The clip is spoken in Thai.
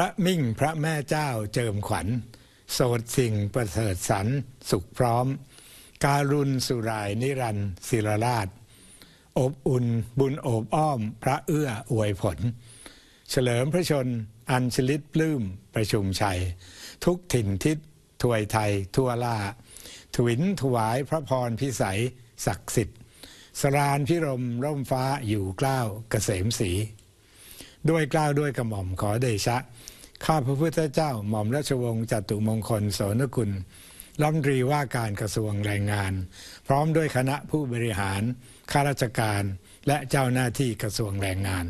พระมิ่งพระแม่เจ้าเจิมขวัญ โสดสิ่งประเสริฐสรรสุขพร้อม การุณสุรายนิรันศิรราช อบอุ่นบุญโอบอ้อมพระเอื้ออวยผล เฉลิมพระชนอัญชลิตปลื้มประชุมชัย ทุกถิ่นทิศถวยไทยทั่วล่า ถวินถวายพระพรพิสัยศักดิ์สิทธิ์สรานพิรมร่มฟ้าอยู่กล้าวเกษมสีด้วยกล้าวด้วยกระหม่อมขอเดชะ ข้าพระพุทธเจ้าหม่อมราชวงศ์จตุมงคลโสนกุลรัมรีว่าการกระทรวงแรงงาน พร้อมด้วยคณะผู้บริหารข้าราชการและเจ้าหน้าที่กระทรวงแรงงาน